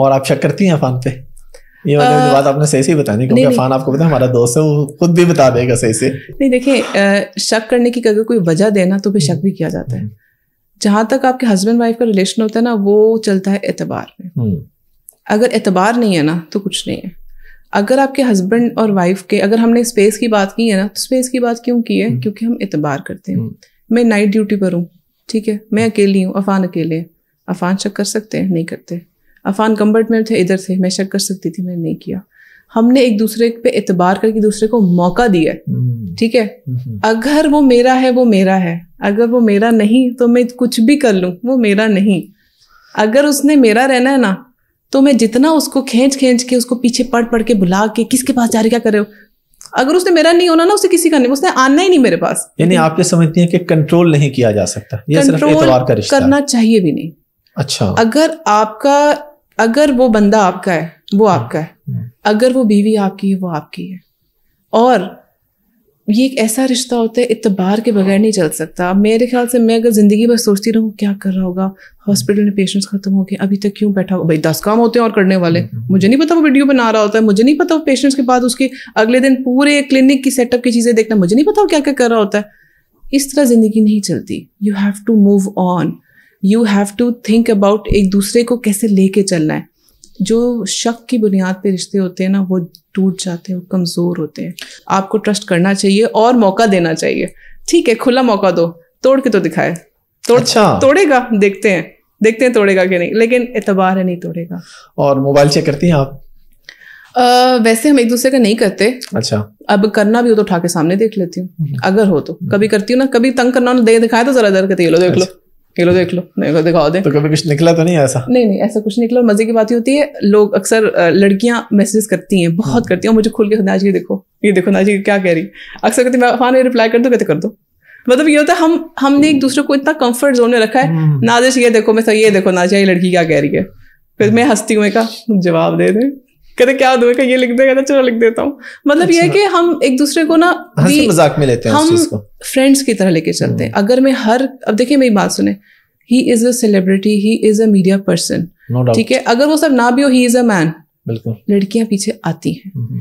और आप शक करती हैं अफान पे ये मतलब बात आपने सही से बतानी क्योंकि अफान आपको पता है हमारा दोस्त है वो खुद भी बता देगा सही से नहीं देखिए शक करने की अगर कोई वजह देना तो भी शक भी किया जाता है हम्म। जहां तक आपके हस्बैंड वाइफ का रिलेशन होता है ना वो चलता है एतबार में हम्म। अगर एतबार नहीं है ना तो कुछ नहीं है अगर आपके हस्बैंड और वाइफ के अगर हमने स्पेस की बात की है ना तो स्पेस की बात क्यों की है हम्म। क्योंकि हम एतबार करते हैं मैं नाइट ड्यूटी पर हूँ ठीक है मैं अकेली हूँ अफान अकेले अफान शक कर सकते हैं नहीं करते है। अफान कम्बर्ट में थे इधर से मैं शक कर सकती थी मैंने नहीं किया हमने एक दूसरे पे एतबार करके दूसरे को मौका दिया हम्म। ठीक है हम्म। अगर वो मेरा है वो मेरा है अगर वो मेरा नहीं तो मैं कुछ भी कर लूँ वो मेरा नहीं अगर उसने मेरा रहना है ना तो मैं जितना उसको खींच खींच के उसको पीछे पढ़ पढ़ के बुला के किसके पास जा रहे क्या कर रहे हो अगर उसने मेरा नहीं होना ना उसे किसी का नहीं उसने आना ही नहीं मेरे पास यानी आप ये समझती हैं कि कंट्रोल नहीं किया जा सकता ये सिर्फ का रिश्ता करना चाहिए भी नहीं अच्छा अगर आपका अगर वो बंदा आपका है वो हाँ। आपका है हाँ। अगर वो बीवी आपकी है वो आपकी है और ये एक ऐसा रिश्ता होता है इतबार के बगैर नहीं चल सकता मेरे ख्याल से मैं अगर ज़िंदगी भर सोचती रहूँ क्या कर रहा होगा हॉस्पिटल में पेशेंट्स ख़त्म हो गए अभी तक क्यों बैठा हो भाई दस काम होते हैं और करने वाले हाँ। मुझे नहीं पता वो वीडियो बना रहा होता है मुझे नहीं पता वो पेशेंट्स के बाद उसके अगले दिन पूरे क्लिनिक की सेटअप की चीज़ें देखना मुझे नहीं पता वो क्या क्या कर रहा होता है इस तरह ज़िंदगी नहीं चलती you have to move on you have to think about एक दूसरे को कैसे लेके चलना है जो शक की बुनियाद पे रिश्ते होते हैं ना वो टूट जाते हैं वो कमज़ोर होते हैं आपको ट्रस्ट करना चाहिए और मौका देना चाहिए ठीक है खुला मौका दो तोड़ के तो दिखाए तोड़ अच्छा तोड़ेगा देखते हैं देखते हैं तोड़ेगा कि नहीं लेकिन एतबार है नहीं तोड़ेगा और मोबाइल चेक करती हैं आप आ, वैसे हम एक दूसरे का नहीं करते अच्छा अब करना भी हो तो उठा के सामने देख लेती हूँ हम्म। अगर हो तो कभी करती हूँ ना कभी तंग करना दे दिखाया तो जरा दर करती लो देख लो अच्छा। ये लो देख लो देखो दिखाओ दे तो कभी कुछ निकला तो नहीं ऐसा नहीं नहीं ऐसा कुछ निकला और मजे की बात ही होती है लोग अक्सर लड़कियां मैसेज करती हैं बहुत हाँ। करती हैं मुझे खुल के नाजी देखो ये देखो नाजी क्या कह रही अक्सर कहती मैं फान रिप्लाई कर दो कहते कर दो मतलब ये होता है हम हमने एक दूसरे को इतना कंफर्ट जोन में रखा है हम्म। नाजिश ये देखो मैं ये देखो नाजिया ये लड़की क्या कह रही है फिर हाँ। मैं हंसती हूँ एक जवाब दे दें कहते क्या दो ये लिख दे कहते चलो लिख देता हूँ मतलब अच्छा। ये है अच्छा। कि हम एक दूसरे को ना हंसी मजाक में लेते हैं हम फ्रेंड्स की तरह लेके चलते हैं हम्म। अगर मैं हर अब देखिए मेरी बात सुने he is a celebrity he is a media person ठीक है अगर वो सब ना भी हो ही इज अ मैन बिल्कुल लड़कियां पीछे आती हैं हम्म।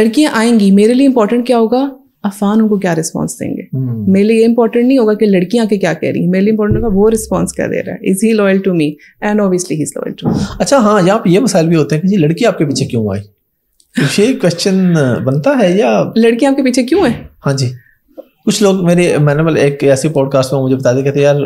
लड़कियां आएंगी मेरे लिए इंपॉर्टेंट क्या होगा अफान उनको क्या रिस्पॉन्स देंगे hmm. मेरे लिए इंपॉर्टेंट नहीं होगा कि लड़कियां के क्या कह रही हैं मेरे लिए इंपॉर्टेंट होगा वो रिस्पॉन्स क्या दे रहा है is he loyal to me and obviously he is loyal to अच्छा हाँ यहाँ पे ये मसाइल भी होते हैं कि जी लड़की आपके पीछे क्यों आई ये क्वेश्चन बनता है या लड़की आपके पीछे क्यों है हाँ जी कुछ लोग मेरे मैंने मतलब एक ऐसी पॉडकास्ट में मुझे दिया कहते यार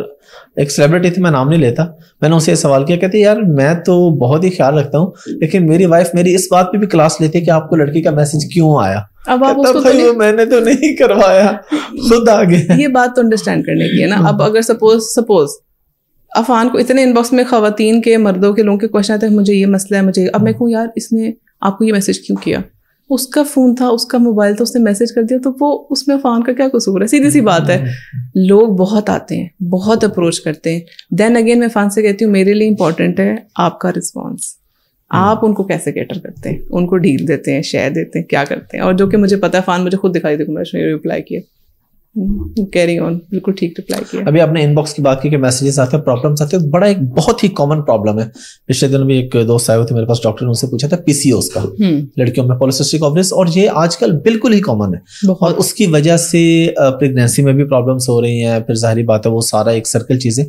एक सेलिब्रिटी थी मैं नाम नहीं लेता मैंने उसे सवाल किया कहते यार मैं तो बहुत ही ख्याल रखता हूँ लेकिन मेरी वाइफ मेरी इस बात पे भी क्लास लेती है कि आपको लड़की का मैसेज क्यों आया अब आप उसको तो नहीं... मैंने तो नहीं करवाया खुद आ गया ये बात तो अंडरस्टैंड करने की है ना अब अगर सपोज सपोज अफान को इतने इनबॉक्स में खातन के मर्दों के लोगों के क्वेश्चन आते हैं मुझे ये मसला है मुझे अब मैं कहूँ यार इसने आपको ये मैसेज क्यों किया उसका फ़ोन था उसका मोबाइल था उसने मैसेज कर दिया तो वो उसमें अफान का क्या कसूर है सीधी सी हम्म, बात है हम्म, हम्म। लोग बहुत आते हैं बहुत अप्रोच करते हैं देन अगेन मैं फ़ान से कहती हूँ मेरे लिए इंपॉर्टेंट है आपका रिस्पॉन्स हम्म। आप उनको कैसे कैटर करते हैं उनको डील देते हैं शेयर देते हैं क्या करते हैं और जो कि मुझे पता है फान मुझे खुद दिखाई देखो मैंने रिप्लाई किया कैरी हम्म, ऑन बिल्कुल ठीक रिप्लाई किया अभी आपने इनबॉक्स की बात की कि मैसेजेस आते हैं प्रॉब्लम्स आते हैं बड़ा एक बहुत ही कॉमन प्रॉब्लम है पिछले दिनों भी एक दोस्त आए हुए थे मेरे पास डॉक्टर ने उनसे पूछा था पीसीओ का हम्म। लड़कियों में पोलिसिस्टिक ऑवरिस और ये आजकल बिल्कुल ही कॉमन है और उसकी वजह से प्रेगनेंसी में भी प्रॉब्लम्स हो रही हैं फिर जाहरी बात है वो सारा एक सर्कल चीज़ें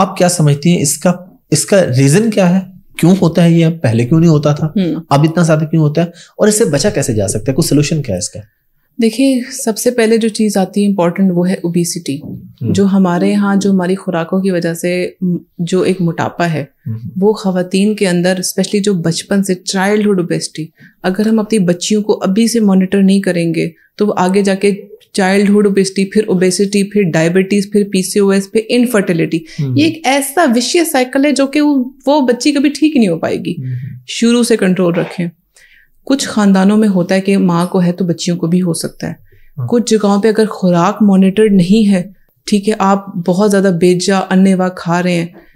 आप क्या समझती हैं इसका इसका रीजन क्या है क्यों होता है ये पहले क्यों नहीं होता था हम्म। अब इतना ज्यादा क्यों होता है और इससे बचा कैसे जा सकता है कुछ सोल्यूशन क्या है इसका देखिए सबसे पहले जो चीज़ आती है इम्पॉर्टेंट वो है ओबिसिटी हम्म। जो हमारे यहाँ जो हमारी खुराकों की वजह से जो एक मोटापा है हम्म। वो खातन के अंदर स्पेशली जो बचपन से चाइल्डहुड ओबेसिटी अगर हम अपनी बच्चियों को अभी से मॉनिटर नहीं करेंगे तो वो आगे जाके चाइल्डहुड ओबेसिटी फिर ओबेसिटी फिर डायबिटीज फिर पीसीओएस फिर इनफर्टिलिटी हम्म। ये एक ऐसा विशेष साइकिल है जो कि वो बच्ची कभी ठीक नहीं हो पाएगी शुरू से कंट्रोल रखें कुछ खानदानों में होता है कि माँ को है तो बच्चियों को भी हो सकता है हाँ। कुछ जगहों पे अगर खुराक मॉनिटर्ड नहीं है ठीक है आप बहुत ज़्यादा बेजा अन्य वाह खा रहे हैं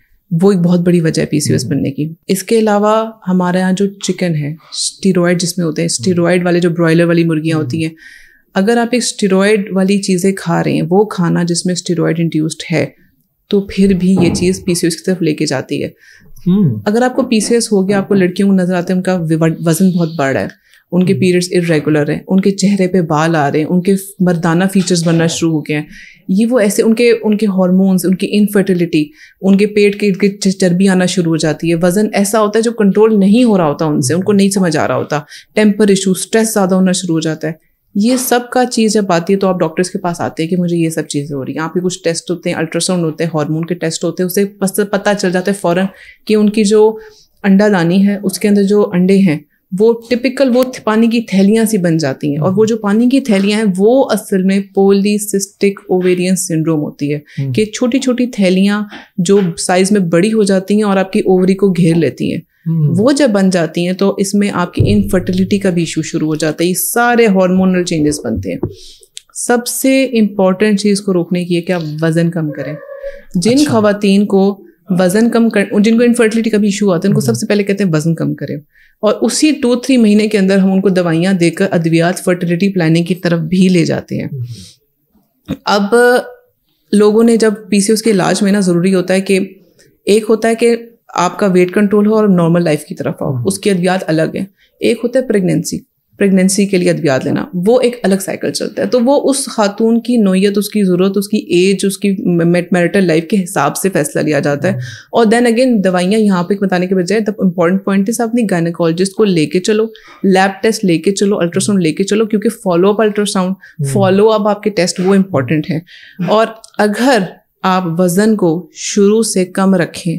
वो एक बहुत बड़ी वजह है पी हम्म। बनने की इसके अलावा हमारे यहाँ जो चिकन है स्टीरोड जिसमें होते हैं स्टीरोड हम्म। वाले जो ब्रॉयलर वाली मुर्गियाँ होती हम्म। हैं अगर आप एक स्टीरोड वाली चीज़ें खा रहे हैं वो खाना जिसमें स्टीरोड इंड्यूस्ड है तो फिर भी ये हाँ। चीज़ पी की तरफ लेके जाती है हम्म। अगर आपको पीसीएस हो गया आपको लड़कियों को नजर आते हैं उनका वजन बहुत बढ़ रहा है उनके पीरियड्स हम्म। इरेगुलर हैं उनके चेहरे पे बाल आ रहे हैं उनके मर्दाना फीचर्स बनना शुरू हो गए हैं ये वो ऐसे उनके उनके हॉर्मोन्स उनकी इनफर्टिलिटी उनके पेट के चर्बी आना शुरू हो जाती है वजन ऐसा होता है जो कंट्रोल नहीं हो रहा होता उनसे हम्म। उनको नहीं समझ आ रहा होता टेम्पर इशू स्ट्रेस ज़्यादा होना शुरू हो जाता है ये सब का चीज़ जब आती है तो आप डॉक्टर्स के पास आते हैं कि मुझे ये सब चीज़ें हो रही हैं आप कुछ टेस्ट होते हैं अल्ट्रासाउंड होते हैं हार्मोन के टेस्ट होते हैं उसे बस पता चल जाता है फ़ौरन कि उनकी जो अंडा दानी है उसके अंदर जो अंडे हैं वो टिपिकल वो पानी की थैलियाँ सी बन जाती हैं और वो जो पानी की थैलियाँ हैं वो असल में पोलिसिस्टिक ओवेरियन सिंड्रोम होती है हम्म। कि छोटी छोटी थैलियाँ जो साइज में बड़ी हो जाती हैं और आपकी ओवरी को घेर लेती हैं हम्म। वो जब बन जाती हैं तो इसमें आपकी इनफर्टिलिटी का भी इशू शुरू हो जाता है ये सारे हार्मोनल चेंजेस बनते हैं सबसे इम्पॉर्टेंट चीज़ को रोकने की है कि आप वज़न कम करें जिन अच्छा। खातन को वज़न कम कर जिनको इनफर्टिलिटी का भी इशू आता है उनको हम्म। सबसे पहले कहते हैं वज़न कम करें और उसी टू थ्री महीने के अंदर हम उनको दवाइयाँ देकर अद्वियात फर्टिलिटी प्लानिंग की तरफ भी ले जाते हैं हम्म। अब लोगों ने जब पी के इलाज में ना ज़रूरी होता है कि एक होता है कि आपका वेट कंट्रोल हो और नॉर्मल लाइफ की तरफ आओ हम्म। उसकी अद्वियात अलग है एक होता है प्रेगनेंसी प्रेगनेंसी के लिए अद्वियात लेना वो एक अलग साइकिल चलता है तो वो उस खातून की नोयत उसकी ज़रूरत उसकी एज उसकी मेरिटल लाइफ के हिसाब से फैसला लिया जाता है हम्म। और देन अगेन दवाइयाँ यहाँ पे बताने के बजाय द इम्पॉर्टेंट पॉइंट इस अपनी गायनकोलॉजिस्ट को लेके चलो लैब टेस्ट लेके चलो अल्ट्रासाउंड लेके चलो क्योंकि follow up ultrasound follow up आपके टेस्ट वो इम्पॉर्टेंट हैं हम्म। और अगर आप वज़न को शुरू से कम रखें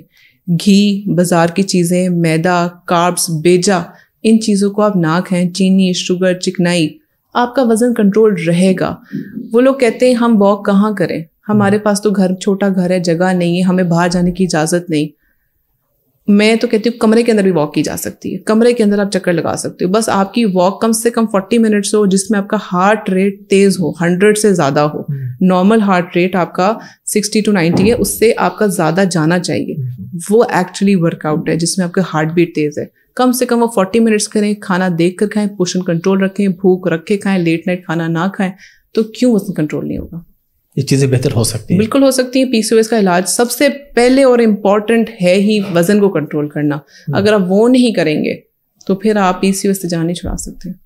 घी बाज़ार की चीज़ें मैदा कार्ब्स बेजा इन चीज़ों को आप ना खाएं चीनी शुगर चिकनाई आपका वज़न कंट्रोल रहेगा वो लोग कहते हैं हम वॉक कहाँ करें हमारे पास तो घर छोटा घर है जगह नहीं है हमें बाहर जाने की इजाज़त नहीं मैं तो कहती हूँ कमरे के अंदर भी वॉक की जा सकती है कमरे के अंदर आप चक्कर लगा सकते हो बस आपकी वॉक कम से कम फोर्टी मिनट्स हो जिसमें आपका हार्ट रेट तेज़ हो हंड्रेड से ज़्यादा हो नॉर्मल हार्ट रेट आपका सिक्सटी टू नाइन्टी है उससे आपका ज़्यादा जाना चाहिए वो एक्चुअली वर्कआउट है जिसमें आपका हार्ट बीट तेज़ है कम से कम वो फोर्टी मिनट्स करें खाना देख कर खाएं पोषण कंट्रोल रखें भूख रखे खाएं लेट नाइट खाना ना खाएं तो क्यों वजन कंट्रोल नहीं होगा ये चीज़ें बेहतर हो सकती हैं बिल्कुल हो सकती हैं पीसीओएस का इलाज सबसे पहले और इम्पॉर्टेंट है ही वजन को कंट्रोल करना हम्म। अगर आप वो नहीं करेंगे तो फिर आप पीसीओएस से जान नहीं छुड़ा सकते